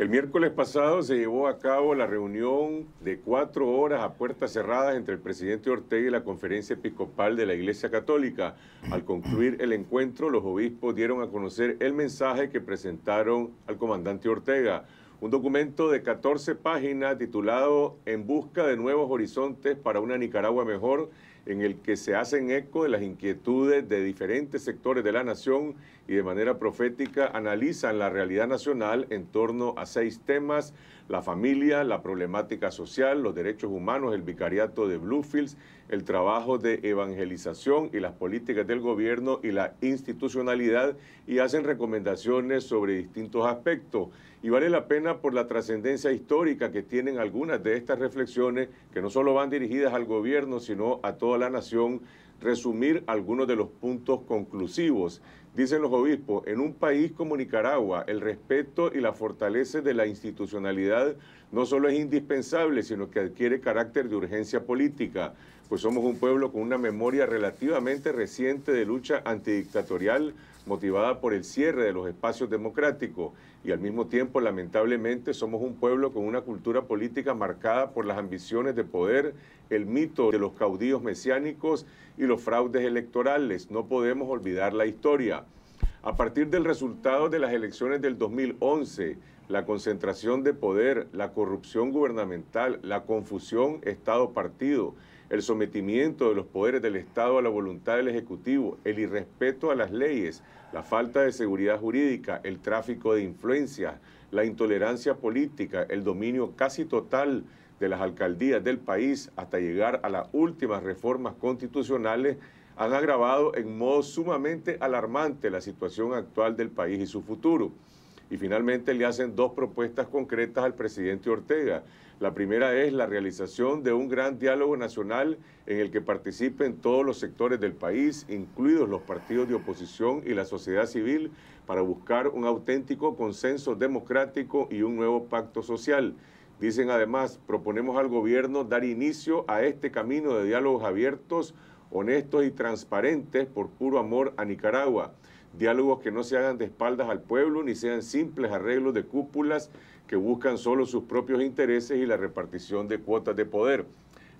El miércoles pasado se llevó a cabo la reunión de cuatro horas a puertas cerradas entre el presidente Ortega y la conferencia episcopal de la Iglesia Católica. Al concluir el encuentro, los obispos dieron a conocer el mensaje que presentaron al comandante Ortega. Un documento de 14 páginas titulado En busca de nuevos horizontes para una Nicaragua mejor en el que se hacen eco de las inquietudes de diferentes sectores de la nación y de manera profética analizan la realidad nacional en torno a seis temas, la familia, la problemática social, los derechos humanos, el vicariato de Bluefields, el trabajo de evangelización y las políticas del gobierno y la institucionalidad y hacen recomendaciones sobre distintos aspectos y vale la pena por la trascendencia histórica que tienen algunas de estas reflexiones, que no solo van dirigidas al gobierno, sino a toda la nación, resumir algunos de los puntos conclusivos. Dicen los obispos, en un país como Nicaragua, el respeto y la fortaleza de la institucionalidad no solo es indispensable, sino que adquiere carácter de urgencia política, pues somos un pueblo con una memoria relativamente reciente de lucha antidictatorial, motivada por el cierre de los espacios democráticos y al mismo tiempo, lamentablemente, somos un pueblo con una cultura política marcada por las ambiciones de poder, el mito de los caudillos mesiánicos y los fraudes electorales. No podemos olvidar la historia. A partir del resultado de las elecciones del 2011, la concentración de poder, la corrupción gubernamental, la confusión Estado-partido, el sometimiento de los poderes del Estado a la voluntad del Ejecutivo, el irrespeto a las leyes, la falta de seguridad jurídica, el tráfico de influencias, la intolerancia política, el dominio casi total de las alcaldías del país hasta llegar a las últimas reformas constitucionales han agravado en modo sumamente alarmante la situación actual del país y su futuro. Y finalmente le hacen dos propuestas concretas al presidente Ortega la primera es la realización de un gran diálogo nacional en el que participen todos los sectores del país, incluidos los partidos de oposición y la sociedad civil, para buscar un auténtico consenso democrático y un nuevo pacto social. Dicen además, proponemos al gobierno dar inicio a este camino de diálogos abiertos, honestos y transparentes por puro amor a Nicaragua. Diálogos que no se hagan de espaldas al pueblo ni sean simples arreglos de cúpulas que buscan solo sus propios intereses y la repartición de cuotas de poder.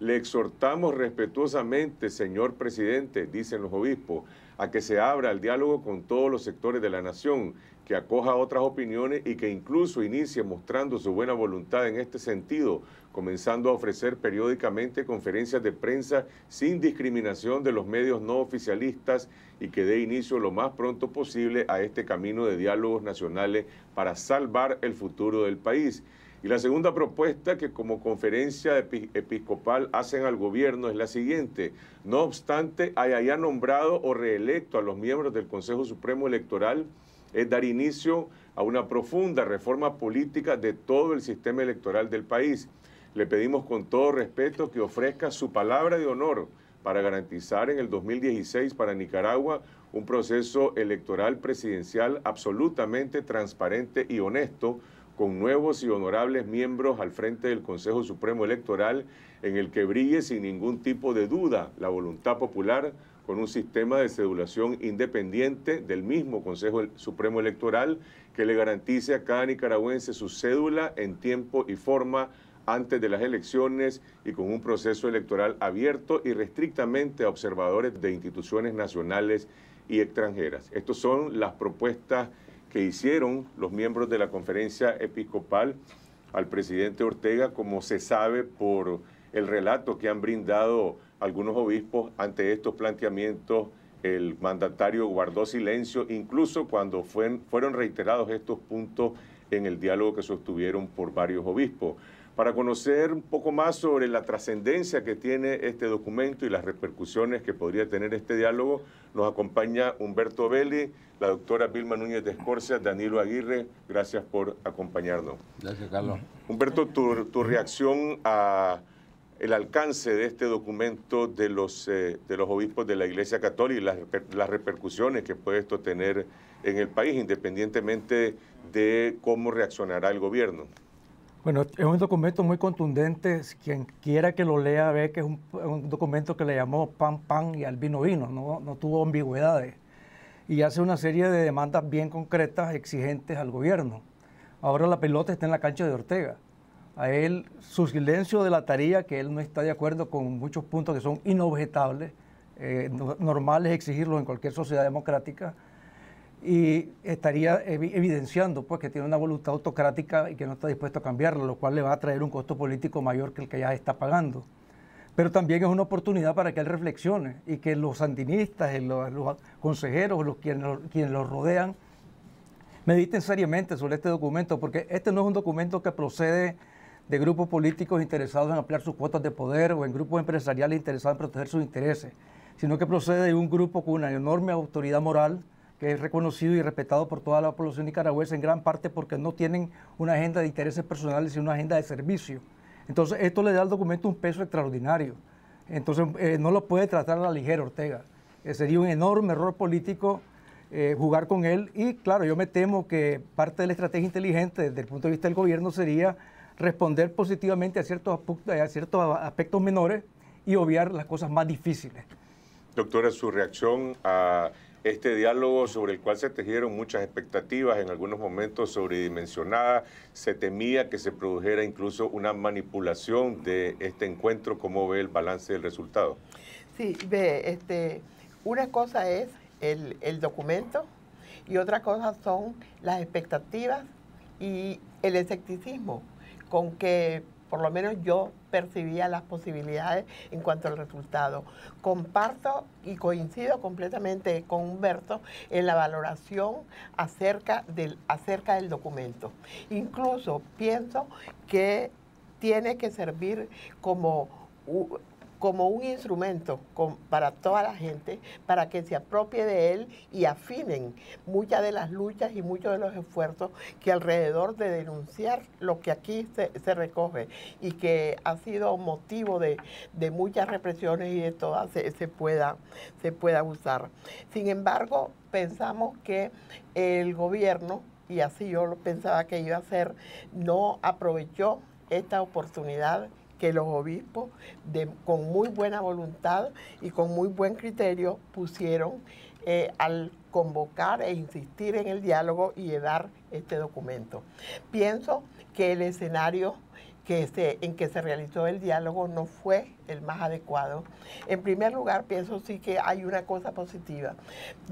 Le exhortamos respetuosamente, señor presidente, dicen los obispos, a que se abra el diálogo con todos los sectores de la nación, que acoja otras opiniones y que incluso inicie mostrando su buena voluntad en este sentido, comenzando a ofrecer periódicamente conferencias de prensa sin discriminación de los medios no oficialistas y que dé inicio lo más pronto posible a este camino de diálogos nacionales para salvar el futuro del país. Y la segunda propuesta que como conferencia episcopal hacen al gobierno es la siguiente. No obstante, haya nombrado o reelecto a los miembros del Consejo Supremo Electoral, es dar inicio a una profunda reforma política de todo el sistema electoral del país. Le pedimos con todo respeto que ofrezca su palabra de honor para garantizar en el 2016 para Nicaragua un proceso electoral presidencial absolutamente transparente y honesto con nuevos y honorables miembros al frente del Consejo Supremo Electoral en el que brille sin ningún tipo de duda la voluntad popular con un sistema de cedulación independiente del mismo Consejo Supremo Electoral que le garantice a cada nicaragüense su cédula en tiempo y forma antes de las elecciones y con un proceso electoral abierto y restrictamente a observadores de instituciones nacionales y extranjeras. Estas son las propuestas que hicieron los miembros de la conferencia episcopal al presidente Ortega, como se sabe por el relato que han brindado algunos obispos ante estos planteamientos. El mandatario guardó silencio, incluso cuando fueron reiterados estos puntos en el diálogo que sostuvieron por varios obispos para conocer un poco más sobre la trascendencia que tiene este documento y las repercusiones que podría tener este diálogo, nos acompaña Humberto Belli, la doctora Vilma Núñez de Escorcia, Danilo Aguirre. Gracias por acompañarnos. Gracias, Carlos. Humberto, tu, reacción a el alcance de este documento de los, eh, de los obispos de la Iglesia Católica y las, repercusiones que puede esto tener en el país, independientemente de cómo reaccionará el gobierno. Bueno, es un documento muy contundente. Quien quiera que lo lea ve que es un, documento que le llamó pan, pan y al vino, vino. No, no, tuvo ambigüedades. Y hace una serie de demandas bien concretas, exigentes al gobierno. Ahora la pelota está en la cancha de Ortega. A él, su silencio de la tarea, que él no está de acuerdo con muchos puntos que son inobjetables, eh, normales exigirlos en cualquier sociedad democrática, y estaría evidenciando pues, que tiene una voluntad autocrática y que no está dispuesto a cambiarlo, lo cual le va a traer un costo político mayor que el que ya está pagando. Pero también es una oportunidad para que él reflexione y que los sandinistas, los, consejeros, los quienes, los, quienes los rodean, mediten seriamente sobre este documento, porque este no es un documento que procede de grupos políticos interesados en ampliar sus cuotas de poder o en grupos empresariales interesados en proteger sus intereses, sino que procede de un grupo con una enorme autoridad moral, que es reconocido y respetado por toda la población nicaragüense en gran parte porque no tienen una agenda de intereses personales, sino una agenda de servicio. Entonces, esto le da al documento un peso extraordinario. Entonces, eh, no lo puede tratar a la ligera Ortega. Eh, sería un enorme error político eh, jugar con él. Y claro, yo me temo que parte de la estrategia inteligente desde el punto de vista del gobierno sería responder positivamente a ciertos, a ciertos aspectos menores y obviar las cosas más difíciles. Doctora, su reacción a este diálogo sobre el cual se tejieron muchas expectativas, en algunos momentos sobredimensionadas. Se temía que se produjera incluso una manipulación de este encuentro. ¿Cómo ve el balance del resultado? Sí, ve, este, una cosa es el, el documento y otra cosa son las expectativas y el escepticismo con que por lo menos yo percibía las posibilidades en cuanto al resultado. Comparto y coincido completamente con Humberto en la valoración acerca del, acerca del documento. Incluso pienso que tiene que servir como como un instrumento para toda la gente, para que se apropie de él y afinen muchas de las luchas y muchos de los esfuerzos que alrededor de denunciar lo que aquí se, recoge y que ha sido motivo de, muchas represiones y de todas se, pueda, se pueda usar. Sin embargo, pensamos que el gobierno, y así yo lo pensaba que iba a ser, no aprovechó esta oportunidad que los obispos, con muy buena voluntad y con muy buen criterio, pusieron eh, al convocar e insistir en el diálogo y dar este documento. Pienso que el escenario que en que se realizó el diálogo no fue el más adecuado. En primer lugar, pienso sí que hay una cosa positiva.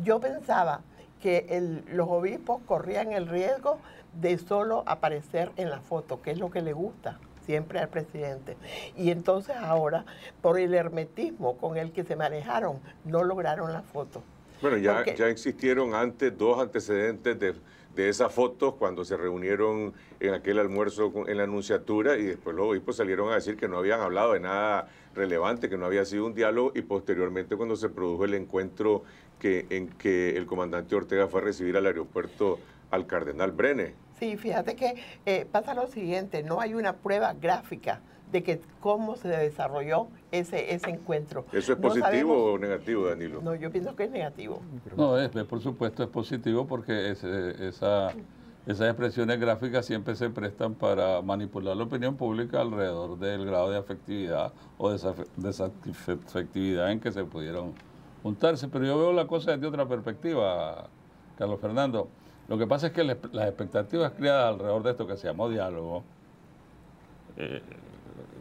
Yo pensaba que los obispos corrían el riesgo de solo aparecer en la foto, que es lo que le gusta siempre al presidente. Y entonces ahora, por el hermetismo con el que se manejaron, no lograron la foto. Bueno, ya, ya existieron antes dos antecedentes de, de esas fotos cuando se reunieron en aquel almuerzo en la anunciatura y después los obispos salieron a decir que no habían hablado de nada relevante, que no había sido un diálogo y posteriormente cuando se produjo el encuentro que, en que el comandante Ortega fue a recibir al aeropuerto al cardenal Brene. Sí, fíjate que eh, pasa lo siguiente, no hay una prueba gráfica de que cómo se desarrolló ese, ese encuentro. ¿Eso es positivo o negativo, Danilo? No, yo pienso que es negativo. No, por supuesto es positivo porque eh, esa, esas expresiones gráficas siempre se prestan para manipular la opinión pública alrededor del grado de afectividad o desafectividad en que se pudieron juntarse. Pero yo veo la cosa desde otra perspectiva, Carlos Fernando. Lo que pasa es que las expectativas creadas alrededor de esto que se llamó diálogo, eh,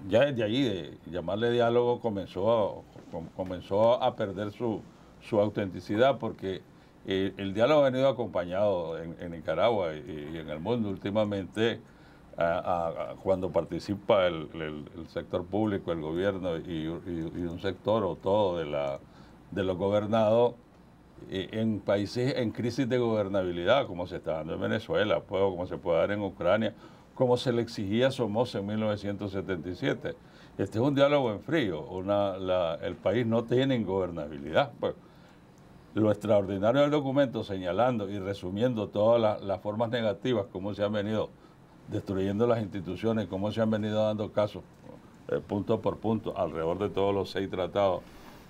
ya desde ahí, de llamarle diálogo, comenzó a, comenzó a perder su, su autenticidad porque eh, el diálogo ha venido acompañado en, Nicaragua y, en el mundo últimamente. cuando participa el, sector público, el gobierno y, un sector o todo de, la, de los gobernados, en países en crisis de gobernabilidad, como se está dando en Venezuela, pues, como se puede dar en Ucrania, como se le exigía a Somoza en 1977. Este es un diálogo en frío, una, el país no tiene gobernabilidad. Pues. lo extraordinario del documento, señalando y resumiendo todas las, formas negativas, cómo se han venido destruyendo las instituciones, cómo se han venido dando casos, eh, punto por punto, alrededor de todos los seis tratados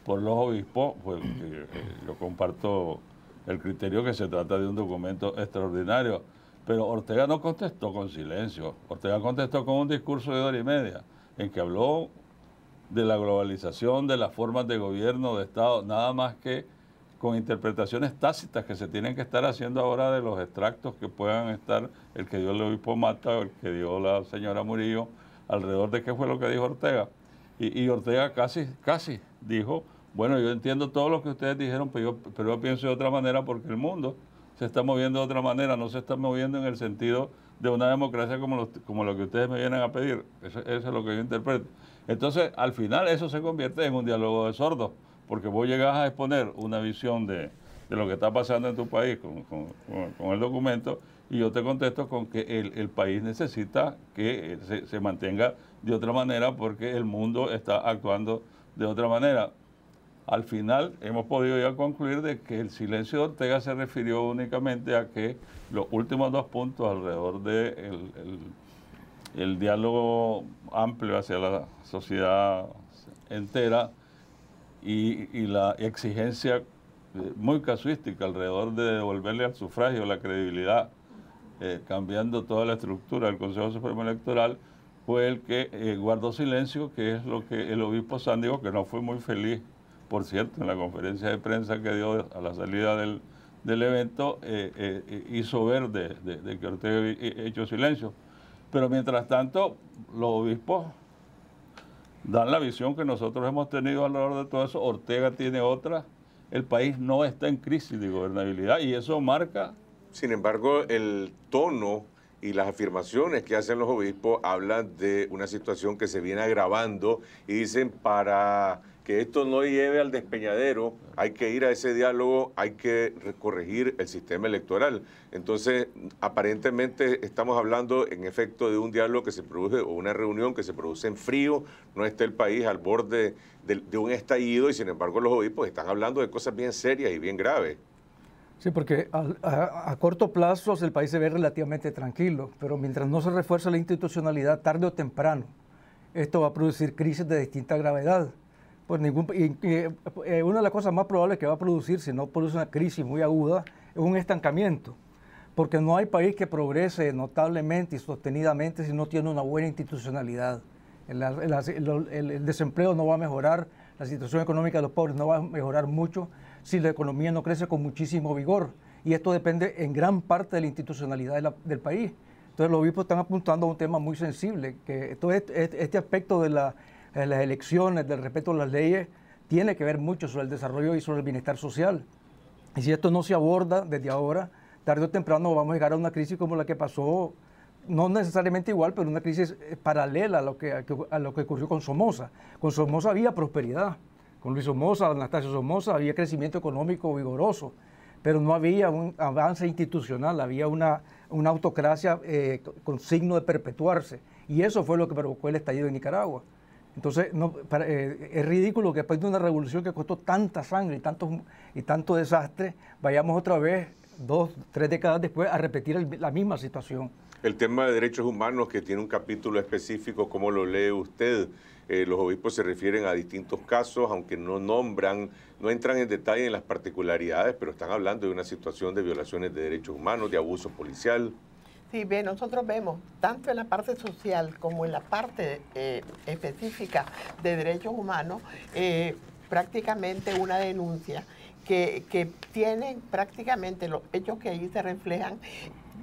por los obispos, pues, eh, yo comparto el criterio que se trata de un documento extraordinario. Pero Ortega no contestó con silencio. Ortega contestó con un discurso de hora y media, en que habló de la globalización, de las formas de gobierno, de Estado, nada más que con interpretaciones tácitas que se tienen que estar haciendo ahora de los extractos que puedan estar el que dio el obispo Mata el que dio la señora Murillo, alrededor de qué fue lo que dijo Ortega. Y, y Ortega casi, casi dijo bueno, yo entiendo todo lo que ustedes dijeron, pero yo, pero yo pienso de otra manera porque el mundo se está moviendo de otra manera, no se está moviendo en el sentido de una democracia como, como lo que ustedes me vienen a pedir. Eso, es lo que yo interpreto. Entonces, al final eso se convierte en un diálogo de sordos, porque vos llegás a exponer una visión de, lo que está pasando en tu país con, el documento y yo te contesto con que el, país necesita que eh, se, se, mantenga de otra manera porque el mundo está actuando de otra manera al final hemos podido ya concluir de que el silencio de Ortega se refirió únicamente a que los últimos dos puntos alrededor del de el, diálogo amplio hacia la sociedad entera y, la exigencia eh, muy casuística alrededor de devolverle al sufragio la credibilidad, eh, cambiando toda la estructura del Consejo Supremo Electoral, fue el que eh, guardó silencio, que es lo que el obispo San que no fue muy feliz por cierto, en la conferencia de prensa que dio a la salida del, evento, eh, eh, eh, hizo ver de, de que Ortega había hecho silencio. Pero mientras tanto, los obispos dan la visión que nosotros hemos tenido a lo largo de todo eso. Ortega tiene otra. El país no está en crisis de gobernabilidad y eso marca. Sin embargo, el tono y las afirmaciones que hacen los obispos hablan de una situación que se viene agravando y dicen para que esto no lleve al despeñadero, hay que ir a ese diálogo, hay que corregir el sistema electoral. Entonces, aparentemente estamos hablando en efecto de un diálogo que se produce o una reunión que se produce en frío, no está el país al borde de, un estallido y sin embargo los obispos están hablando de cosas bien serias y bien graves. Sí, porque a, corto plazo el país se ve relativamente tranquilo, pero mientras no se refuerza la institucionalidad, tarde o temprano, esto va a producir crisis de distinta gravedad. Pues, ningún, eh, eh, una de las cosas más probables que va a producir, si no produce una crisis muy aguda, es un estancamiento, porque no hay país que progrese notablemente y sostenidamente si no tiene una buena institucionalidad. El, desempleo no va a mejorar, la situación económica de los pobres no va a mejorar mucho si la economía no crece con muchísimo vigor. Y esto depende en gran parte de la institucionalidad del país. Entonces los obispos están apuntando a un tema muy sensible, que esto este, este aspecto de la eh, las elecciones, del respeto a las leyes, tiene que ver mucho sobre el desarrollo y sobre el bienestar social. Y si esto no se aborda desde ahora, tarde o temprano vamos a llegar a una crisis como la que pasó, no necesariamente igual, pero una crisis eh, paralela a lo que, lo que ocurrió con Somoza. Con Somoza había prosperidad, con Luis Somoza, Anastasio Somoza, había crecimiento económico vigoroso, pero no había un avance institucional, había una, una autocracia eh, con signo de perpetuarse. Y eso fue lo que provocó el estallido de Nicaragua. Entonces, no, eh, es ridículo que después de una revolución que costó tanta sangre y, tantos, y tanto desastre, vayamos otra vez, dos, tres décadas después, a repetir la misma situación. El tema de derechos humanos, que tiene un capítulo específico, ¿cómo lo lee usted? Eh, los obispos se refieren a distintos casos, aunque no nombran, no entran en detalle en las particularidades, pero están hablando de una situación de violaciones de derechos humanos, de abuso policial. Sí, nosotros vemos, tanto en la parte social como en la parte eh, específica de derechos humanos, eh, prácticamente una denuncia que, que, tienen prácticamente los hechos que ahí se reflejan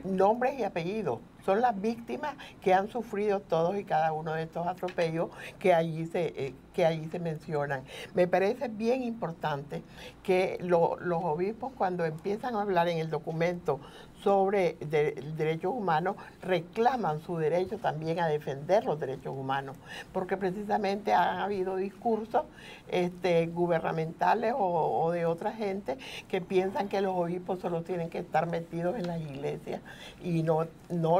nombres y apellidos. Son las víctimas que han sufrido todos y cada uno de estos atropellos que allí se, eh, que allí se mencionan. Me parece bien importante que los obispos cuando empiezan a hablar en el documento sobre derechos humanos reclaman su derecho también a defender los derechos humanos, porque precisamente han habido discursos este, gubernamentales o, o, de otra gente que piensan que los obispos solo tienen que estar metidos en las iglesias y no,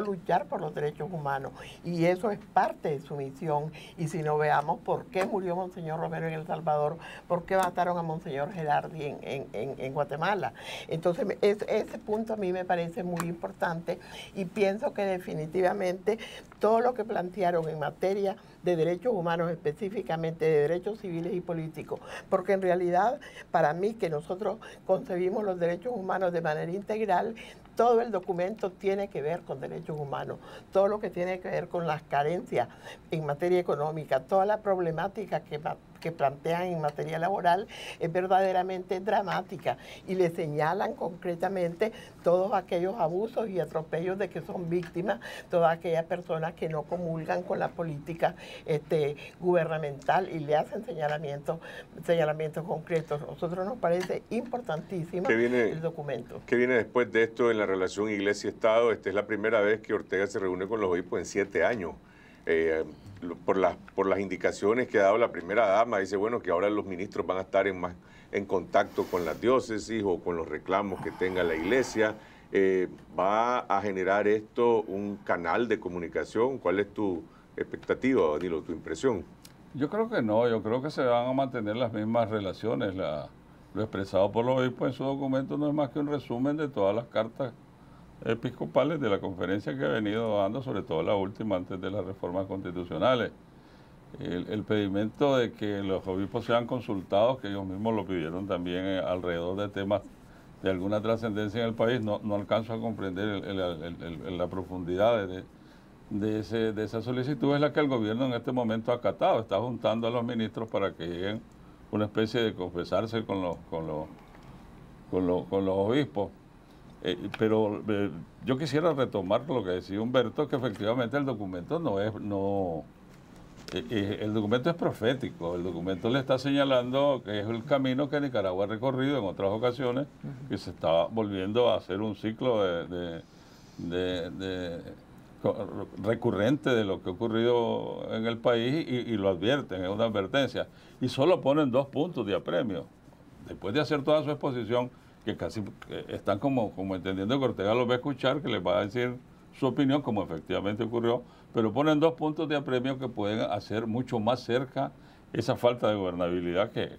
luchar por los derechos humanos. Y eso es parte de su misión. Y si no veamos por qué murió Monseñor Romero en El Salvador, por qué mataron a Monseñor Gerardi en, Guatemala. Entonces, ese punto a mí me parece muy importante y pienso que definitivamente todo lo que plantearon en materia de derechos humanos, específicamente de derechos civiles y políticos, porque en realidad para mí que nosotros concebimos los derechos humanos de manera integral, todo el documento tiene que ver con derechos humanos, todo lo que tiene que ver con las carencias en materia económica, toda la problemática que que plantean en materia laboral es verdaderamente dramática y le señalan concretamente todos aquellos abusos y atropellos de que son víctimas todas aquellas personas que no comulgan con la política este, gubernamental y le hacen señalamientos señalamientos concretos. Nosotros nos parece importantísimo el documento. ¿Qué viene después de esto en la relación Iglesia-Estado? Esta es la primera vez que Ortega se reúne con los obispos en siete años. Eh, por las, por las indicaciones que ha dado la primera dama, dice, bueno, que ahora los ministros van a estar en, más, en contacto con las diócesis o con los reclamos que tenga la iglesia. Eh, ¿Va a generar esto un canal de comunicación? ¿Cuál es tu expectativa, Danilo, tu impresión? Yo creo que no, yo creo que se van a mantener las mismas relaciones. lo expresado por los obispos en su documento no es más que un resumen de todas las cartas episcopales de la conferencia que ha venido dando, sobre todo la última antes de las reformas constitucionales. El, pedimento de que los obispos sean consultados, que ellos mismos lo pidieron también eh, alrededor de temas de alguna trascendencia en el país, no, no alcanzo a comprender la profundidad de, de, de esa solicitud, es la que el gobierno en este momento ha acatado, está juntando a los ministros para que lleguen una especie de confesarse con los, con los, con los, con los obispos. Eh, pero eh, yo quisiera retomar lo que decía Humberto, que efectivamente el documento no es, no, eh, el documento es profético, el documento le está señalando que es el camino que Nicaragua ha recorrido en otras ocasiones, y se está volviendo a hacer un ciclo de, recurrente de lo que ha ocurrido en el país y, lo advierten, es una advertencia. Y solo ponen dos puntos de apremio. Después de hacer toda su exposición, que casi están como, como entendiendo que Ortega los va a escuchar, que les va a decir su opinión, como efectivamente ocurrió, pero ponen dos puntos de apremio que pueden hacer mucho más cerca esa falta de gobernabilidad que,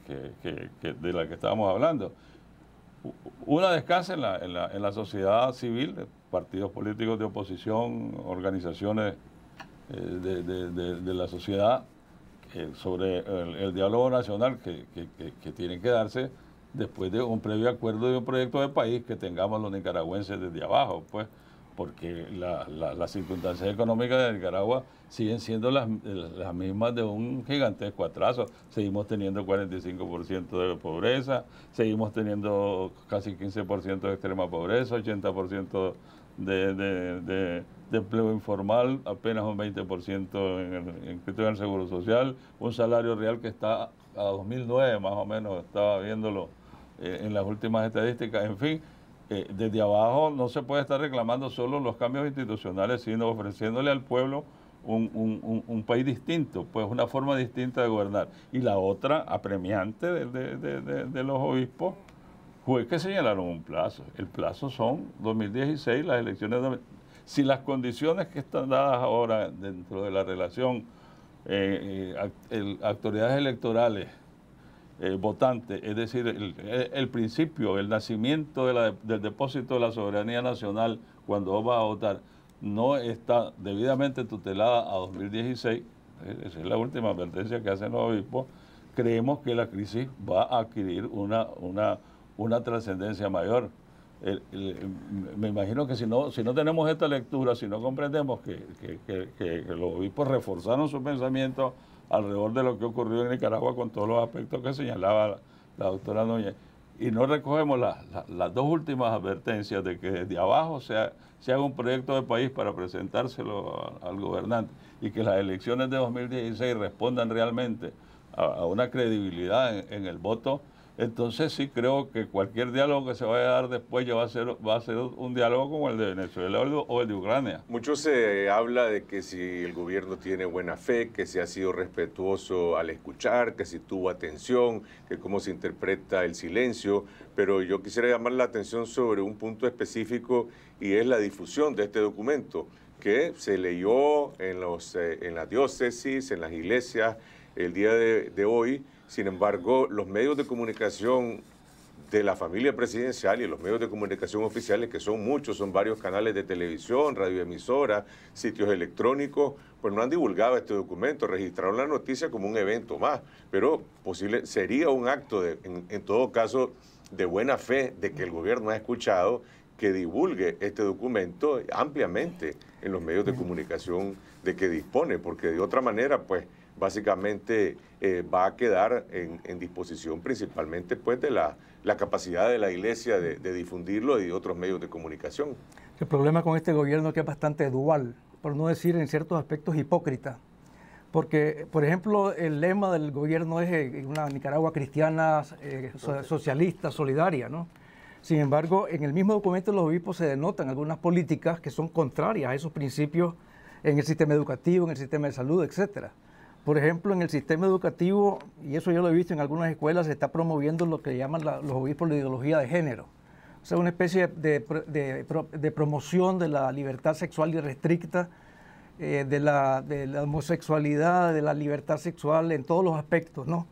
de la que estábamos hablando. Una descansa en la, en la, en la sociedad civil, partidos políticos de oposición, organizaciones eh, de, la sociedad eh, sobre el, el, diálogo nacional que tienen que darse después de un previo acuerdo de un proyecto de país que tengamos los nicaragüenses desde abajo, pues, porque la, las circunstancias económicas de Nicaragua siguen siendo las, las mismas de un gigantesco atraso. Seguimos teniendo 45% de pobreza, seguimos teniendo casi 15% de extrema pobreza, 80% de, de, empleo informal, apenas un 20% en el, en el Seguro Social, un salario real que está a 2009 más o menos, estaba viéndolo eh, en las últimas estadísticas, en fin. Eh, desde abajo no se puede estar reclamando solo los cambios institucionales, sino ofreciéndole al pueblo un, país distinto, pues una forma distinta de gobernar. Y la otra, apremiante de, los obispos, fue que señalaron un plazo. El plazo son 2016, las elecciones. Si las condiciones que están dadas ahora dentro de la relación, eh, autoridades electorales, eh, votante, es decir, el, principio, el nacimiento del depósito de la soberanía nacional cuando va a votar, no está debidamente tutelada a 2016, esa es la última advertencia que hacen los obispos, creemos que la crisis va a adquirir una, una, una trascendencia mayor. me imagino que si no, si no tenemos esta lectura, si no comprendemos que, que, que los obispos reforzaron su pensamiento alrededor de lo que ocurrió en Nicaragua con todos los aspectos que señalaba la, doctora Núñez. Y no recogemos las dos últimas advertencias de que desde abajo se, haga un proyecto de país para presentárselo al gobernante y que las elecciones de 2016 respondan realmente a, una credibilidad en el voto entonces sí creo que cualquier diálogo que se vaya a dar después ya va a ser, va a ser un diálogo como el de Venezuela o el de Ucrania. Mucho se habla de que si el gobierno tiene buena fe, que si ha sido respetuoso al escuchar, que si tuvo atención, que cómo se interpreta el silencio, pero yo quisiera llamar la atención sobre un punto específico y es la difusión de este documento que se leyó en, los, eh, en las diócesis, en las iglesias el día de hoy sin embargo, los medios de comunicación de la familia presidencial y los medios de comunicación oficiales, que son muchos, son varios canales de televisión, radioemisoras, sitios electrónicos, pues no han divulgado este documento, registraron la noticia como un evento más, pero posible, sería un acto, en todo caso, de buena fe de que el gobierno ha escuchado que divulgue este documento ampliamente en los medios de comunicación de que dispone, porque de otra manera, pues básicamente eh, va a quedar en, disposición principalmente pues, de la, capacidad de la Iglesia de, difundirlo y de otros medios de comunicación. El problema con este gobierno es que es bastante dual, por no decir en ciertos aspectos hipócrita, porque, por ejemplo, el lema del gobierno es eh, una Nicaragua cristiana, eh, socialista, solidaria, ¿no? Sin embargo, en el mismo documento los obispos se denotan algunas políticas que son contrarias a esos principios en el sistema educativo, en el sistema de salud, etcétera. Por ejemplo, en el sistema educativo, y eso yo lo he visto en algunas escuelas, se está promoviendo lo que llaman los obispos la ideología de género. O sea, una especie de, promoción de la libertad sexual irrestricta, eh, de, la, homosexualidad, de la libertad sexual en todos los aspectos, ¿no?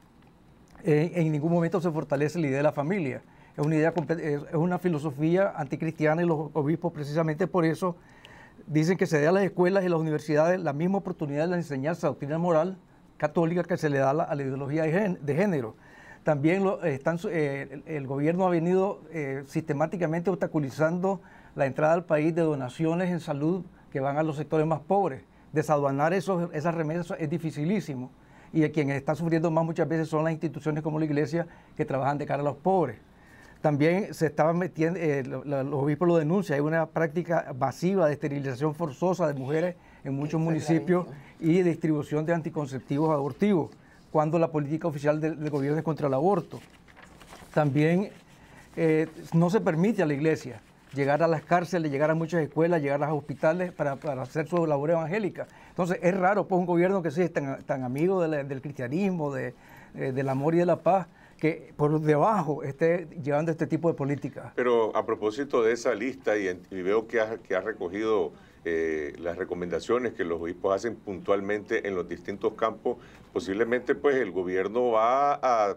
Eh, en ningún momento se fortalece la idea de la familia. Es una, es una filosofía anticristiana y los obispos precisamente por eso Dicen que se dé a las escuelas y las universidades la misma oportunidad de la doctrina moral católica que se le da a la, ideología de género. También lo, eh, están, eh, el, gobierno ha venido eh, sistemáticamente obstaculizando la entrada al país de donaciones en salud que van a los sectores más pobres. Desaduanar esos, esas remesas es dificilísimo y quienes están sufriendo más muchas veces son las instituciones como la iglesia que trabajan de cara a los pobres. También se estaban metiendo, eh, los obispos lo denuncian, hay una práctica masiva de esterilización forzosa de mujeres en muchos municipios y distribución de anticonceptivos abortivos, cuando la política oficial del, gobierno es contra el aborto. También eh, no se permite a la iglesia llegar a las cárceles, llegar a muchas escuelas, llegar a los hospitales para, hacer su labor evangélica. Entonces es raro, pues un gobierno que sí es tan, amigo del cristianismo, eh, del amor y de la paz, que por debajo esté llevando este tipo de política. Pero a propósito de esa lista, y, veo que ha recogido eh, las recomendaciones que los obispos hacen puntualmente en los distintos campos, posiblemente pues el gobierno va a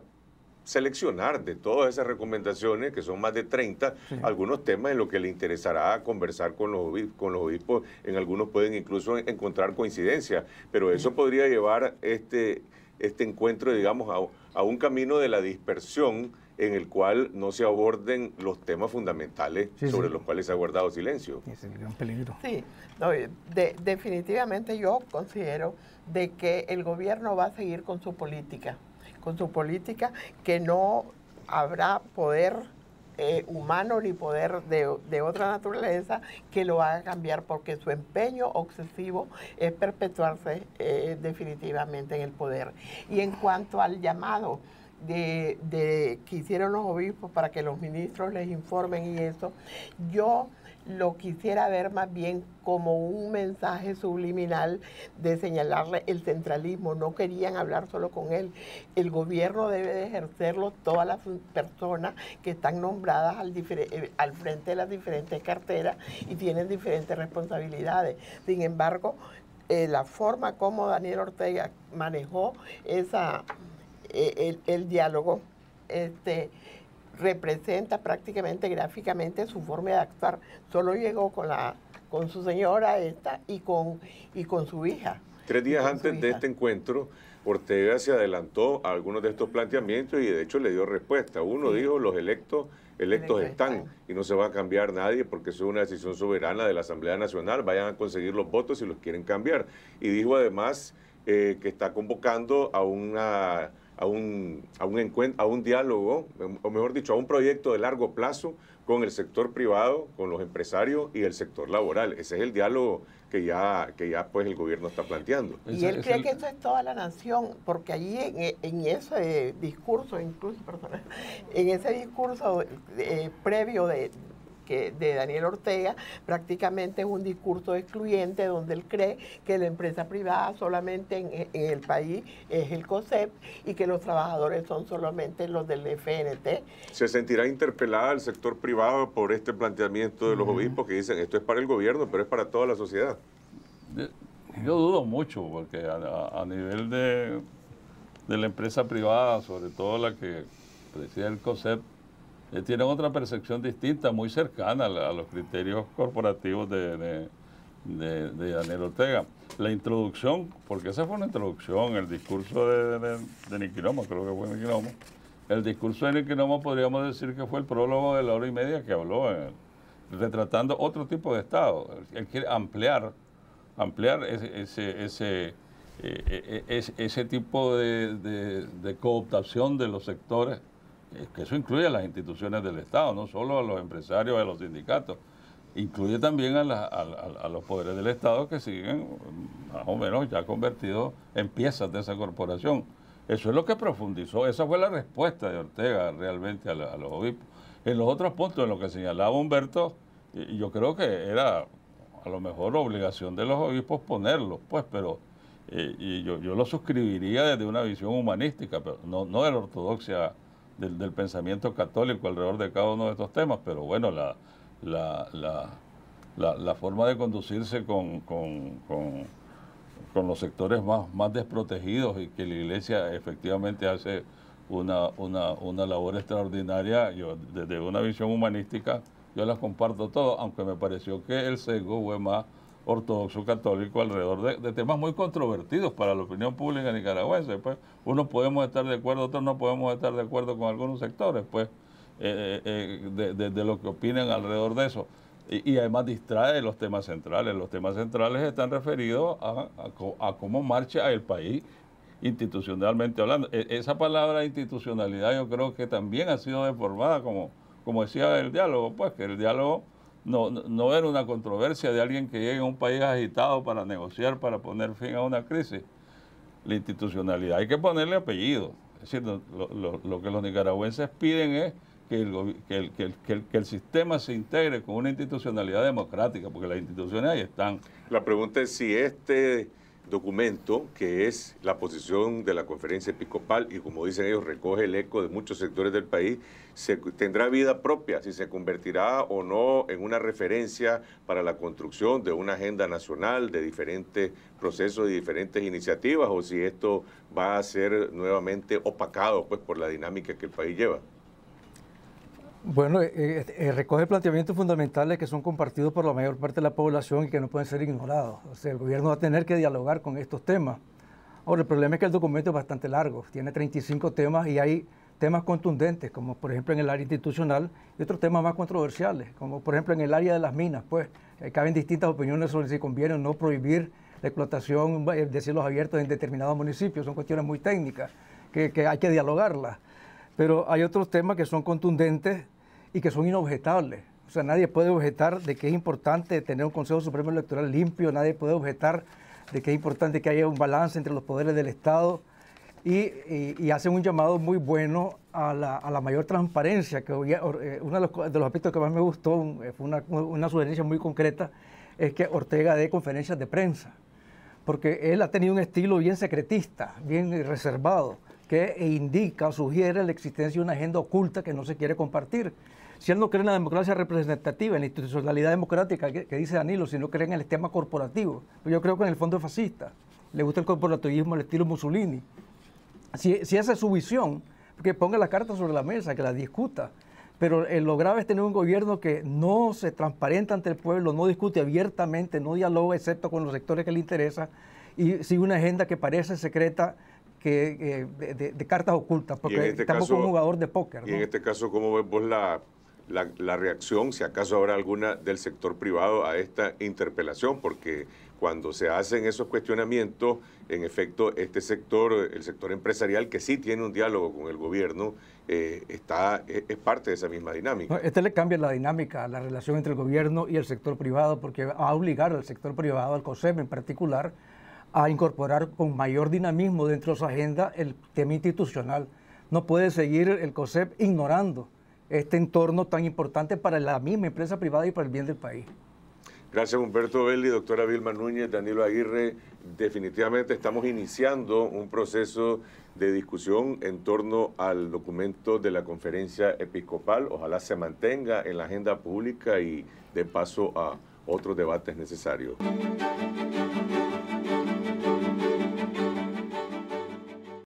seleccionar de todas esas recomendaciones, que son más de 30, algunos temas en los que le interesará conversar con los, obispos, con los obispos, en algunos pueden incluso encontrar coincidencia. pero eso podría llevar este este encuentro, digamos, a, un camino de la dispersión en el cual no se aborden los temas fundamentales sobre los cuales se ha guardado silencio. peligro. Sí, definitivamente yo considero de que el gobierno va a seguir con su política, con su política que no habrá poder eh, humano ni poder de, otra naturaleza que lo haga cambiar porque su empeño obsesivo es perpetuarse eh, definitivamente en el poder. Y en cuanto al llamado, de, de, que hicieron los obispos para que los ministros les informen y eso. Yo lo quisiera ver más bien como un mensaje subliminal de señalarle el centralismo. No querían hablar solo con él. El gobierno debe de ejercerlo todas las personas que están nombradas al, eh, frente de las diferentes carteras y tienen diferentes responsabilidades. Sin embargo, eh, la forma como Daniel Ortega manejó esa, eh, el, diálogo, este, representa prácticamente gráficamente su forma de actuar. Solo llegó con la con su señora esta y con y con su hija. Tres días antes de este encuentro, Ortega se adelantó a algunos de estos planteamientos y de hecho le dio respuesta. Uno dijo, los electos, electos están, y no se va a cambiar nadie porque es una decisión soberana de la Asamblea Nacional, vayan a conseguir los votos si los quieren cambiar. Y dijo además eh, que está convocando a una a un, a un, encuentro, a un diálogo, o mejor dicho, a un proyecto de largo plazo con el sector privado, con los empresarios y el sector laboral. Ese es el diálogo que ya, que ya pues el gobierno está planteando. Y él cree que eso es toda la nación, porque allí en, ese discurso, incluso, perdón, en ese discurso eh, previo de, que, de Daniel Ortega, prácticamente es un discurso excluyente donde él cree que la empresa privada solamente en, el país es el COSEP y que los trabajadores son solamente los del FNT. ¿Se sentirá interpelada el sector privado por este planteamiento de los obispos que dicen esto es para el gobierno, pero es para toda la sociedad? Yo dudo mucho, porque a, nivel de, de la empresa privada, sobre todo la que preside el COSEP, eh, tienen otra percepción distinta, muy cercana a, los criterios corporativos de, Daniel Ortega. La introducción, porque esa fue una introducción, el discurso de, de, creo que fue Niquinomo, El discurso de Niquinomo podríamos decir que fue el prólogo de la hora y media que habló, en eh, retratando otro tipo de Estado. Él quiere ampliar, ampliar ese, ese, ese eh, ese tipo de, de cooptación de los sectores eh, que eso incluye a las instituciones del Estado, no solo a los empresarios, a los sindicatos, incluye también a, los poderes del Estado que siguen mm, más o menos ya convertidos en piezas de esa corporación. Eso es lo que profundizó, esa fue la respuesta de Ortega realmente a, los obispos. En los otros puntos, en lo que señalaba Humberto, yo creo que era a lo mejor obligación de los obispos ponerlo, pues, pero eh, y yo, yo, lo suscribiría desde una visión humanística, pero no, no de la ortodoxia del, pensamiento católico alrededor de cada uno de estos temas, pero bueno, la, la, la, la, forma de conducirse con, con, los sectores más, más desprotegidos y que la iglesia efectivamente hace una, una, una labor extraordinaria, yo desde una visión humanística, yo las comparto todo, aunque me pareció que el sesgo fue más ortodoxo católico alrededor de, temas muy controvertidos para la opinión pública nicaragüense. Pues unos podemos estar de acuerdo, otros no podemos estar de acuerdo con algunos sectores, pues, eh, eh, eh, de, lo que opinan alrededor de eso. Y, además distrae los temas centrales. Los temas centrales están referidos a, a, cómo marcha el país institucionalmente hablando. E, esa palabra institucionalidad yo creo que también ha sido deformada, como, como decía el diálogo, pues que el diálogo no, no era una controversia de alguien que llegue a un país agitado para negociar, para poner fin a una crisis. La institucionalidad, hay que ponerle apellido. Es decir, lo, que los nicaragüenses piden es que el, que, el, que el, sistema se integre con una institucionalidad democrática, porque las instituciones ahí están. La pregunta es si este documento que es la posición de la conferencia episcopal y como dicen ellos recoge el eco de muchos sectores del país, se, tendrá vida propia si se convertirá o no en una referencia para la construcción de una agenda nacional, de diferentes procesos y diferentes iniciativas o si esto va a ser nuevamente opacado pues por la dinámica que el país lleva. Bueno, eh, eh, este, eh, recoge planteamientos fundamentales que son compartidos por la mayor parte de la población y que no pueden ser ignorados. O sea, el gobierno va a tener que dialogar con estos temas. Ahora, el problema es que el documento es bastante largo, tiene 35 temas y hay temas contundentes, como por ejemplo en el área institucional, y otros temas más controversiales, como por ejemplo en el área de las minas, pues caben distintas opiniones sobre si conviene o no prohibir la explotación de cielos abiertos en determinados municipios, son cuestiones muy técnicas que, que hay que dialogarlas. Pero hay otros temas que son contundentes y que son inobjetables. O sea, nadie puede objetar de que es importante tener un Consejo Supremo Electoral limpio, nadie puede objetar de que es importante que haya un balance entre los poderes del Estado y, hacen un llamado muy bueno a la, mayor transparencia, que eh, uno de los, aspectos que más me gustó, eh, fue una, una sugerencia muy concreta, es que Ortega dé conferencias de prensa, porque él ha tenido un estilo bien secretista, bien reservado, que indica, sugiere la existencia de una agenda oculta que no se quiere compartir. Si él no cree en la democracia representativa, en la institucionalidad democrática que, dice Danilo, si no cree en el sistema corporativo, pues yo creo que en el fondo es fascista. Le gusta el corporativismo al estilo Mussolini. Si, si esa es su visión, que ponga la carta sobre la mesa, que la discuta. Pero eh, lo grave es tener un gobierno que no se transparenta ante el pueblo, no discute abiertamente, no dialoga excepto con los sectores que le interesa y sigue una agenda que parece secreta que, eh, de, cartas ocultas, porque tampoco este estamos un jugador de póker. en este caso, ¿cómo vemos la la, reacción, si acaso habrá alguna del sector privado a esta interpelación, porque cuando se hacen esos cuestionamientos, en efecto, este sector, el sector empresarial, que sí tiene un diálogo con el gobierno, eh, está, es, parte de esa misma dinámica. este le cambia la dinámica, la relación entre el gobierno y el sector privado, porque va a obligar al sector privado, al COSEM en particular, a incorporar con mayor dinamismo dentro de su agenda el tema institucional. No puede seguir el COSEP ignorando este entorno tan importante para la misma empresa privada y para el bien del país. Gracias Humberto Belli, doctora Vilma Núñez, Danilo Aguirre. Definitivamente estamos iniciando un proceso de discusión en torno al documento de la conferencia episcopal. Ojalá se mantenga en la agenda pública y de paso a otros debates necesarios.